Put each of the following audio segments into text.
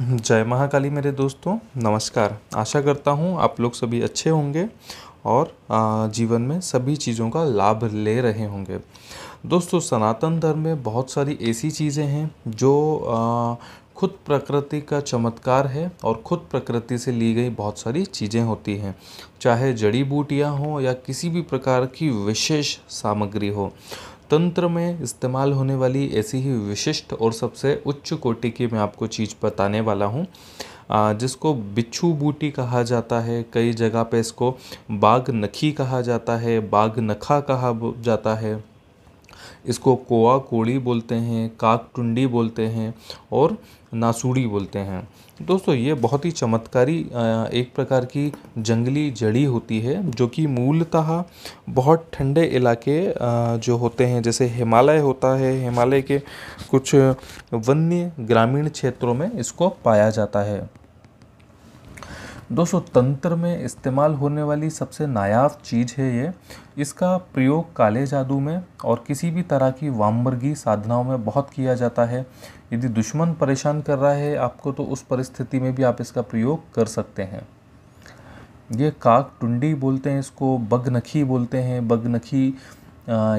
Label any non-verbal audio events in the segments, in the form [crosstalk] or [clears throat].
जय महाकाली मेरे दोस्तों नमस्कार आशा करता हूँ आप लोग सभी अच्छे होंगे और जीवन में सभी चीज़ों का लाभ ले रहे होंगे दोस्तों सनातन धर्म में बहुत सारी ऐसी चीज़ें हैं जो खुद प्रकृति का चमत्कार है और खुद प्रकृति से ली गई बहुत सारी चीज़ें होती हैं चाहे जड़ी बूटियाँ हों या किसी भी प्रकार की विशेष सामग्री हो तंत्र में इस्तेमाल होने वाली ऐसी ही विशिष्ट और सबसे उच्च कोटि की मैं आपको चीज़ बताने वाला हूँ जिसको बिच्छू बूटी कहा जाता है कई जगह पे इसको बाघ नखी कहा जाता है बाघ नखा कहा जाता है इसको कोआ कोड़ी बोलते हैं काक टुंडी बोलते हैं और नासूड़ी बोलते हैं दोस्तों ये बहुत ही चमत्कारी एक प्रकार की जंगली जड़ी होती है जो कि मूलतः बहुत ठंडे इलाके जो होते हैं जैसे हिमालय होता है हिमालय के कुछ वन्य ग्रामीण क्षेत्रों में इसको पाया जाता है दोस्तों तंत्र में इस्तेमाल होने वाली सबसे नायाब चीज़ है ये इसका प्रयोग काले जादू में और किसी भी तरह की वामवर्गी साधनाओं में बहुत किया जाता है यदि दुश्मन परेशान कर रहा है आपको तो उस परिस्थिति में भी आप इसका प्रयोग कर सकते हैं ये काक टुंडी बोलते हैं इसको बगनखी बोलते हैं बगनखी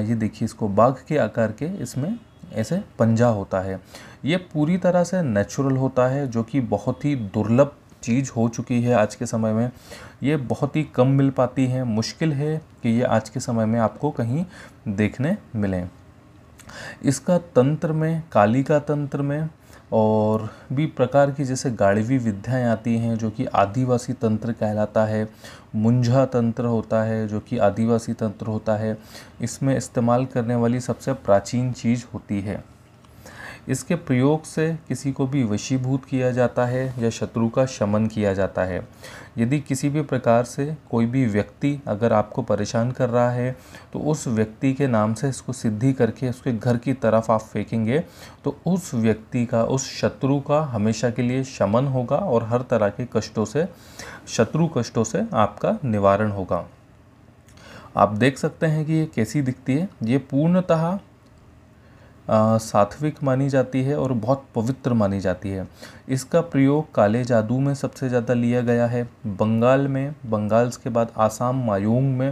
ये देखिए इसको बाघ के आकार के इसमें ऐसे पंजा होता है ये पूरी तरह से नेचुरल होता है जो कि बहुत ही दुर्लभ चीज़ हो चुकी है आज के समय में ये बहुत ही कम मिल पाती है मुश्किल है कि ये आज के समय में आपको कहीं देखने मिलें इसका तंत्र में काली का तंत्र में और भी प्रकार की जैसे गाढ़वी विद्याएं आती हैं जो कि आदिवासी तंत्र कहलाता है मुंझा तंत्र होता है जो कि आदिवासी तंत्र होता है इसमें इस्तेमाल करने वाली सबसे प्राचीन चीज़ होती है इसके प्रयोग से किसी को भी वशीभूत किया जाता है या शत्रु का शमन किया जाता है यदि किसी भी प्रकार से कोई भी व्यक्ति अगर आपको परेशान कर रहा है तो उस व्यक्ति के नाम से इसको सिद्धि करके उसके घर की तरफ आप फेंकेंगे तो उस व्यक्ति का उस शत्रु का हमेशा के लिए शमन होगा और हर तरह के कष्टों से शत्रु कष्टों से आपका निवारण होगा आप देख सकते हैं कि ये कैसी दिखती है ये पूर्णतः सात्विक मानी जाती है और बहुत पवित्र मानी जाती है इसका प्रयोग काले जादू में सबसे ज़्यादा लिया गया है बंगाल में बंगाल्स के बाद आसाम मायूंग में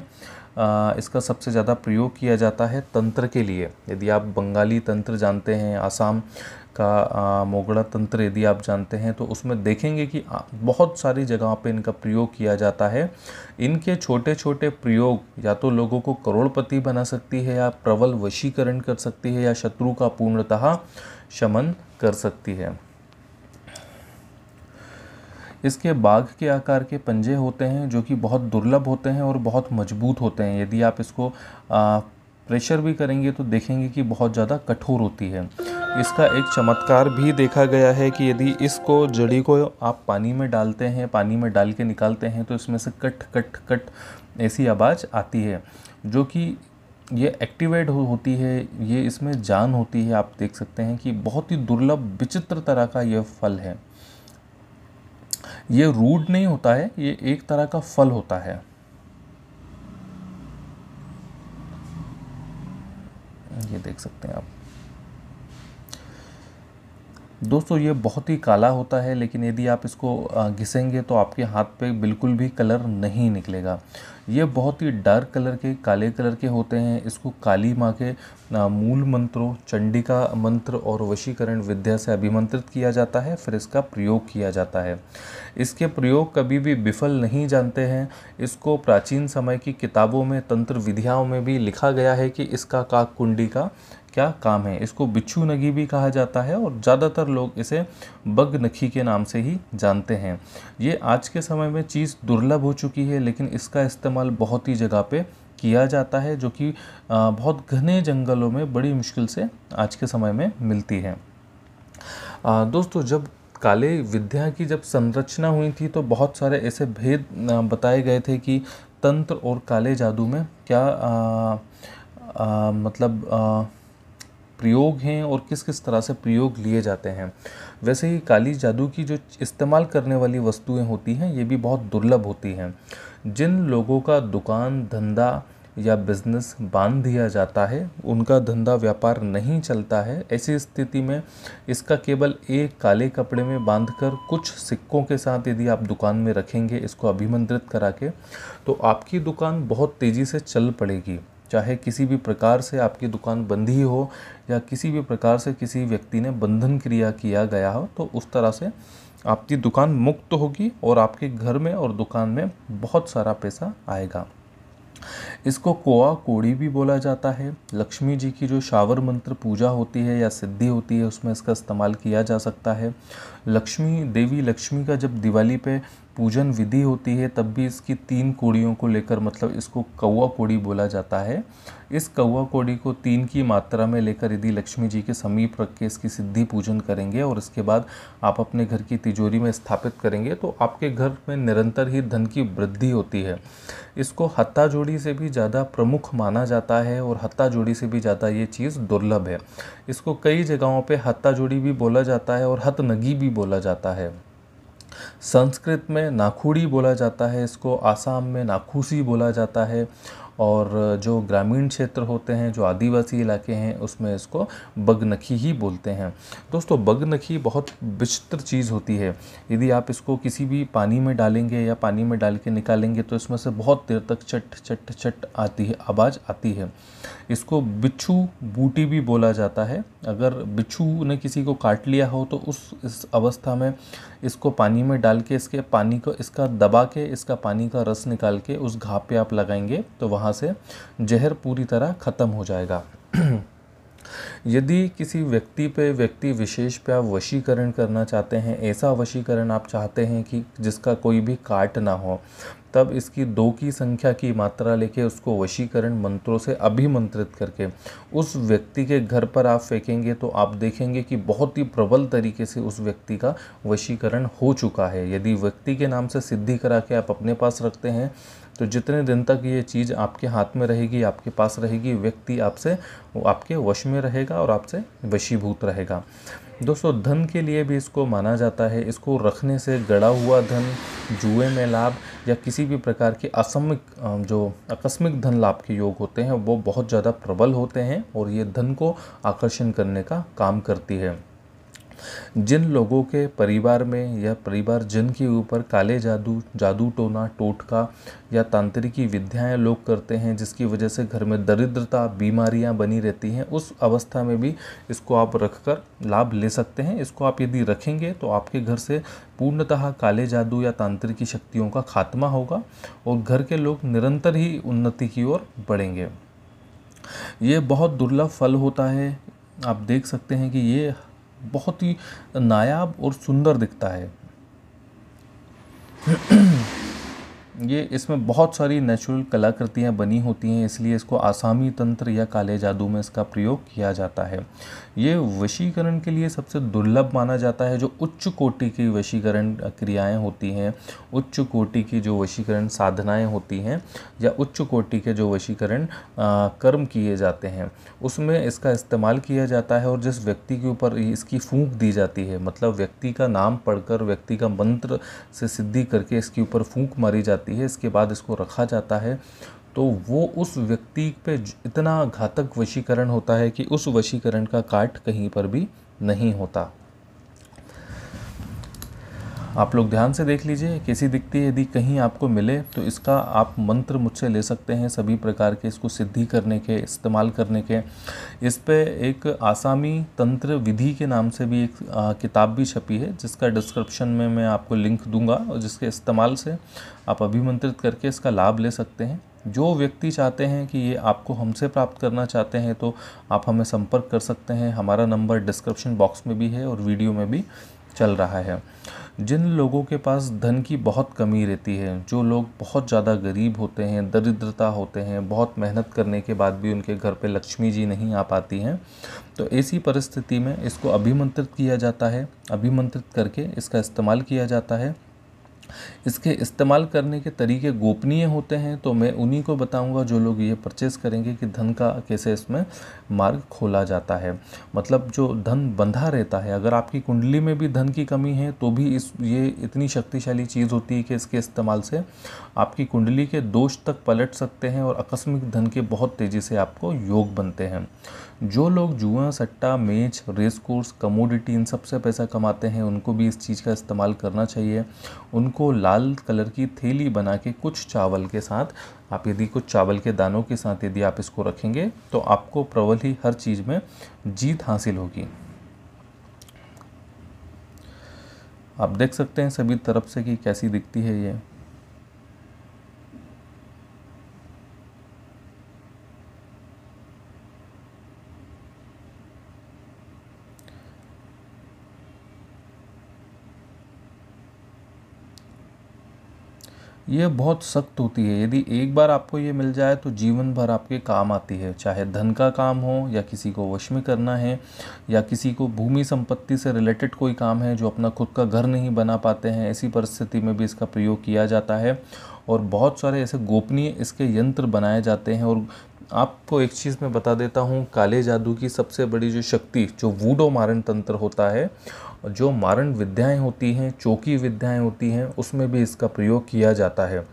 इसका सबसे ज़्यादा प्रयोग किया जाता है तंत्र के लिए यदि आप बंगाली तंत्र जानते हैं आसाम का मोगड़ा तंत्र यदि आप जानते हैं तो उसमें देखेंगे कि बहुत सारी जगहों पे इनका प्रयोग किया जाता है इनके छोटे छोटे प्रयोग या तो लोगों को करोड़पति बना सकती है या प्रबल वशीकरण कर सकती है या शत्रु का पूर्णतः शमन कर सकती है इसके बाघ के आकार के पंजे होते हैं जो कि बहुत दुर्लभ होते हैं और बहुत मजबूत होते हैं यदि आप इसको प्रेशर भी करेंगे तो देखेंगे कि बहुत ज़्यादा कठोर होती है इसका एक चमत्कार भी देखा गया है कि यदि इसको जड़ी को आप पानी में डालते हैं पानी में डाल के निकालते हैं तो इसमें से कट कट कट ऐसी आवाज़ आती है जो कि ये एक्टिवेट हो, होती है ये इसमें जान होती है आप देख सकते हैं कि बहुत ही दुर्लभ विचित्र तरह का यह फल है ये रूड नहीं होता है ये एक तरह का फल होता है ये देख सकते हैं आप दोस्तों ये बहुत ही काला होता है लेकिन यदि आप इसको घिसेंगे तो आपके हाथ पे बिल्कुल भी कलर नहीं निकलेगा ये बहुत ही डार्क कलर के काले कलर के होते हैं इसको काली माँ के मूल मंत्रों चंडिका मंत्र और वशीकरण विद्या से अभिमंत्रित किया जाता है फिर इसका प्रयोग किया जाता है इसके प्रयोग कभी भी विफल नहीं जानते हैं इसको प्राचीन समय की किताबों में तंत्र विधियाओं में भी लिखा गया है कि इसका काक कुंडी का क्या काम है इसको बिच्छू नगी भी कहा जाता है और ज़्यादातर लोग इसे बग नखी के नाम से ही जानते हैं ये आज के समय में चीज़ दुर्लभ हो चुकी है लेकिन इसका इस्तेमाल बहुत ही जगह पे किया जाता है जो कि बहुत घने जंगलों में बड़ी मुश्किल से आज के समय में मिलती है दोस्तों जब काले विद्या की जब संरचना हुई थी तो बहुत सारे ऐसे भेद बताए गए थे कि तंत्र और काले जादू में क्या आ, आ, मतलब आ, प्रयोग हैं और किस किस तरह से प्रयोग लिए जाते हैं वैसे ही काली जादू की जो इस्तेमाल करने वाली वस्तुएं होती हैं ये भी बहुत दुर्लभ होती हैं जिन लोगों का दुकान धंधा या बिज़नेस बांध दिया जाता है उनका धंधा व्यापार नहीं चलता है ऐसी स्थिति में इसका केवल एक काले कपड़े में बांधकर कुछ सिक्कों के साथ यदि आप दुकान में रखेंगे इसको अभिमंत्रित करा के तो आपकी दुकान बहुत तेज़ी से चल पड़ेगी चाहे किसी भी प्रकार से आपकी दुकान बंद ही हो या किसी भी प्रकार से किसी व्यक्ति ने बंधन क्रिया किया गया हो तो उस तरह से आपकी दुकान मुक्त होगी और आपके घर में और दुकान में बहुत सारा पैसा आएगा इसको कोआ कोड़ी भी बोला जाता है लक्ष्मी जी की जो शावर मंत्र पूजा होती है या सिद्धि होती है उसमें इसका इस्तेमाल किया जा सकता है लक्ष्मी देवी लक्ष्मी का जब दिवाली पे पूजन विधि होती है तब भी इसकी तीन कोड़ियों को लेकर मतलब इसको कौवा कोड़ी बोला जाता है इस कौवा कोड़ी को तीन की मात्रा में लेकर यदि लक्ष्मी जी के समीप रख के इसकी सिद्धि पूजन करेंगे और इसके बाद आप अपने घर की तिजोरी में स्थापित करेंगे तो आपके घर में निरंतर ही धन की वृद्धि होती है इसको हत्ता जोड़ी से भी ज़्यादा प्रमुख माना जाता है और हत्ता जोड़ी से भी ज़्यादा ये चीज़ दुर्लभ है इसको कई जगहों पर हत्ता जोड़ी भी बोला जाता है और हत नगी भी बोला जाता है संस्कृत में नाखूड़ी बोला जाता है इसको आसाम में नाखूसी बोला जाता है और जो ग्रामीण क्षेत्र होते हैं जो आदिवासी इलाके हैं उसमें इसको बगनखी ही बोलते हैं दोस्तों बगनखी बहुत विचित्र चीज़ होती है यदि आप इसको किसी भी पानी में डालेंगे या पानी में डाल के निकालेंगे तो इसमें से बहुत देर तक चट चट चट आती है आवाज़ आती है इसको बिच्छू बूटी भी बोला जाता है अगर बिच्छू ने किसी को काट लिया हो तो उस इस अवस्था में इसको पानी में डाल के इसके पानी को इसका दबा के इसका पानी का रस निकाल के उस घाप पे आप लगाएंगे तो वहाँ से जहर पूरी तरह ख़त्म हो जाएगा [clears throat] यदि किसी व्यक्ति पे व्यक्ति विशेष पे आप वशीकरण करना चाहते हैं ऐसा वशीकरण आप चाहते हैं कि जिसका कोई भी काट ना हो तब इसकी दो की संख्या की मात्रा लेके उसको वशीकरण मंत्रों से अभिमंत्रित करके उस व्यक्ति के घर पर आप फेंकेंगे तो आप देखेंगे कि बहुत ही प्रबल तरीके से उस व्यक्ति का वशीकरण हो चुका है यदि व्यक्ति के नाम से सिद्धि करा के आप अपने पास रखते हैं तो जितने दिन तक ये चीज़ आपके हाथ में रहेगी आपके पास रहेगी व्यक्ति आपसे आपके वश में रहेगा और आपसे वशीभूत रहेगा दोस्तों धन के लिए भी इसको माना जाता है इसको रखने से गड़ा हुआ धन जुए में लाभ या किसी भी प्रकार के असमिक जो आकस्मिक धन लाभ के योग होते हैं वो बहुत ज़्यादा प्रबल होते हैं और ये धन को आकर्षण करने का काम करती है जिन लोगों के परिवार में या परिवार जिनके ऊपर काले जादू जादू टोना टोटका या तांत्रिकी विद्याएं लोग करते हैं जिसकी वजह से घर में दरिद्रता बीमारियां बनी रहती हैं उस अवस्था में भी इसको आप रखकर लाभ ले सकते हैं इसको आप यदि रखेंगे तो आपके घर से पूर्णतः काले जादू या तांत्रिकी शक्तियों का खात्मा होगा और घर के लोग निरंतर ही उन्नति की ओर बढ़ेंगे ये बहुत दुर्लभ फल होता है आप देख सकते हैं कि ये बहुत ही नायाब और सुंदर दिखता है ये इसमें बहुत सारी नेचुरल कलाकृतियाँ बनी होती हैं इसलिए इसको आसामी तंत्र या काले जादू में इसका प्रयोग किया जाता है ये वशीकरण के लिए सबसे दुर्लभ माना जाता है जो उच्च कोटि की वशीकरण क्रियाएं होती हैं उच्च कोटि की जो वशीकरण साधनाएं होती हैं या उच्च कोटि के जो वशीकरण कर्म किए जाते हैं उसमें इसका इस्तेमाल किया जाता है और जिस व्यक्ति के ऊपर इसकी फूंक दी जाती है मतलब व्यक्ति का नाम पढ़कर व्यक्ति का मंत्र से सिद्धि करके इसके ऊपर फूंक मारी जाती जाती है इसके बाद इसको रखा जाता है तो वो उस व्यक्ति पे इतना घातक वशीकरण होता है कि उस वशीकरण का काट कहीं पर भी नहीं होता आप लोग ध्यान से देख लीजिए कैसी दिखती है यदि कहीं आपको मिले तो इसका आप मंत्र मुझसे ले सकते हैं सभी प्रकार के इसको सिद्धि करने के इस्तेमाल करने के इस पर एक आसामी तंत्र विधि के नाम से भी एक आ, किताब भी छपी है जिसका डिस्क्रिप्शन में मैं आपको लिंक दूंगा और जिसके इस्तेमाल से आप अभिमंत्रित करके इसका लाभ ले सकते हैं जो व्यक्ति चाहते हैं कि ये आपको हमसे प्राप्त करना चाहते हैं तो आप हमें संपर्क कर सकते हैं हमारा नंबर डिस्क्रिप्शन बॉक्स में भी है और वीडियो में भी चल रहा है जिन लोगों के पास धन की बहुत कमी रहती है जो लोग बहुत ज़्यादा गरीब होते हैं दरिद्रता होते हैं बहुत मेहनत करने के बाद भी उनके घर पे लक्ष्मी जी नहीं आ पाती हैं तो ऐसी परिस्थिति में इसको अभिमंत्रित किया जाता है अभिमंत्रित करके इसका इस्तेमाल किया जाता है इसके इस्तेमाल करने के तरीके गोपनीय होते हैं तो मैं उन्हीं को बताऊंगा जो लोग ये परचेस करेंगे कि धन का कैसे इसमें मार्ग खोला जाता है मतलब जो धन बंधा रहता है अगर आपकी कुंडली में भी धन की कमी है तो भी इस ये इतनी शक्तिशाली चीज़ होती है कि इसके इस्तेमाल से आपकी कुंडली के दोष तक पलट सकते हैं और आकस्मिक धन के बहुत तेज़ी से आपको योग बनते हैं जो लोग जुआ सट्टा मेच रेस कोर्स कमोडिटी इन सबसे पैसा कमाते हैं उनको भी इस चीज़ का इस्तेमाल करना चाहिए उनको को लाल कलर की थैली बना के कुछ चावल के साथ आप यदि कुछ चावल के दानों के साथ यदि आप इसको रखेंगे तो आपको प्रबल ही हर चीज़ में जीत हासिल होगी आप देख सकते हैं सभी तरफ से कि कैसी दिखती है ये ये बहुत सख्त होती है यदि एक बार आपको ये मिल जाए तो जीवन भर आपके काम आती है चाहे धन का काम हो या किसी को वश में करना है या किसी को भूमि संपत्ति से रिलेटेड कोई काम है जो अपना खुद का घर नहीं बना पाते हैं ऐसी परिस्थिति में भी इसका प्रयोग किया जाता है और बहुत सारे ऐसे गोपनीय इसके यंत्र बनाए जाते हैं और आपको एक चीज़ मैं बता देता हूँ काले जादू की सबसे बड़ी जो शक्ति जो वूडो मारन तंत्र होता है जो मारण विद्याएँ होती हैं चौकी विद्याएँ होती हैं उसमें भी इसका प्रयोग किया जाता है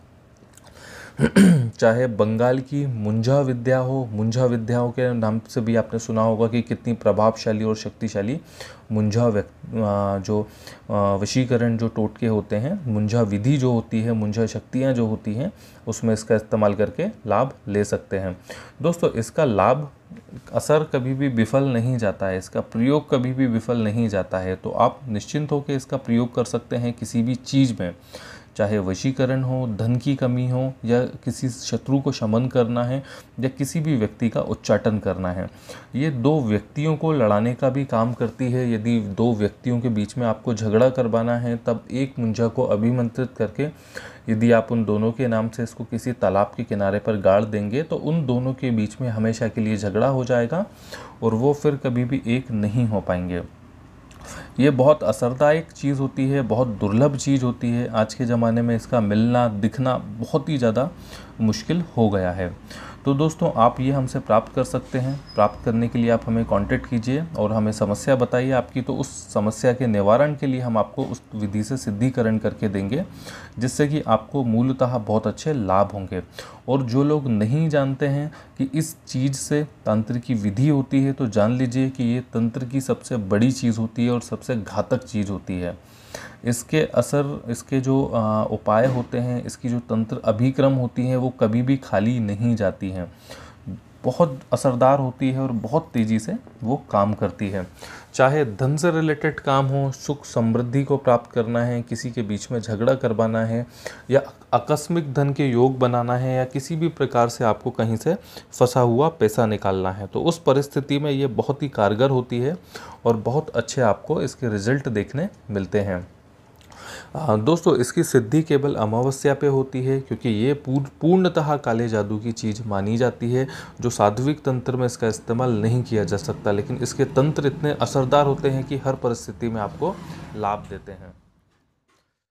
[clears throat] चाहे बंगाल की मुंझा विद्या हो मुंझा विद्याओं के नाम से भी आपने सुना होगा कि कितनी प्रभावशाली और शक्तिशाली मुंझा जो वशीकरण जो टोटके होते हैं मुंझा विधि जो होती है मुंझा शक्तियाँ जो होती हैं उसमें इसका इस्तेमाल करके लाभ ले सकते हैं दोस्तों इसका लाभ असर कभी भी विफल नहीं जाता है इसका प्रयोग कभी भी विफल नहीं जाता है तो आप निश्चिंत होकर इसका प्रयोग कर सकते हैं किसी भी चीज़ में चाहे वशीकरण हो धन की कमी हो या किसी शत्रु को शमन करना है या किसी भी व्यक्ति का उच्चाटन करना है ये दो व्यक्तियों को लड़ाने का भी काम करती है यदि दो व्यक्तियों के बीच में आपको झगड़ा करवाना है तब एक मुंजा को अभिमंत्रित करके यदि आप उन दोनों के नाम से इसको किसी तालाब के किनारे पर गाड़ देंगे तो उन दोनों के बीच में हमेशा के लिए झगड़ा हो जाएगा और वो फिर कभी भी एक नहीं हो पाएंगे ये बहुत असरदायक चीज़ होती है बहुत दुर्लभ चीज़ होती है आज के ज़माने में इसका मिलना दिखना बहुत ही ज़्यादा मुश्किल हो गया है तो दोस्तों आप ये हमसे प्राप्त कर सकते हैं प्राप्त करने के लिए आप हमें कांटेक्ट कीजिए और हमें समस्या बताइए आपकी तो उस समस्या के निवारण के लिए हम आपको उस विधि से सिद्धिकरण करके देंगे जिससे कि आपको मूलतः बहुत अच्छे लाभ होंगे और जो लोग नहीं जानते हैं कि इस चीज़ से तंत्र की विधि होती है तो जान लीजिए कि ये तंत्र की सबसे बड़ी चीज़ होती है और सबसे सबसे घातक चीज़ होती है इसके असर इसके जो उपाय होते हैं इसकी जो तंत्र अभिक्रम होती हैं वो कभी भी खाली नहीं जाती हैं बहुत असरदार होती है और बहुत तेज़ी से वो काम करती है चाहे धन से रिलेटेड काम हो सुख समृद्धि को प्राप्त करना है किसी के बीच में झगड़ा करवाना है या आकस्मिक धन के योग बनाना है या किसी भी प्रकार से आपको कहीं से फंसा हुआ पैसा निकालना है तो उस परिस्थिति में ये बहुत ही कारगर होती है और बहुत अच्छे आपको इसके रिजल्ट देखने मिलते हैं दोस्तों इसकी सिद्धि केवल अमावस्या पे होती है क्योंकि ये पूर्णतः काले जादू की चीज़ मानी जाती है जो साध्विक तंत्र में इसका इस्तेमाल नहीं किया जा सकता लेकिन इसके तंत्र इतने असरदार होते हैं कि हर परिस्थिति में आपको लाभ देते हैं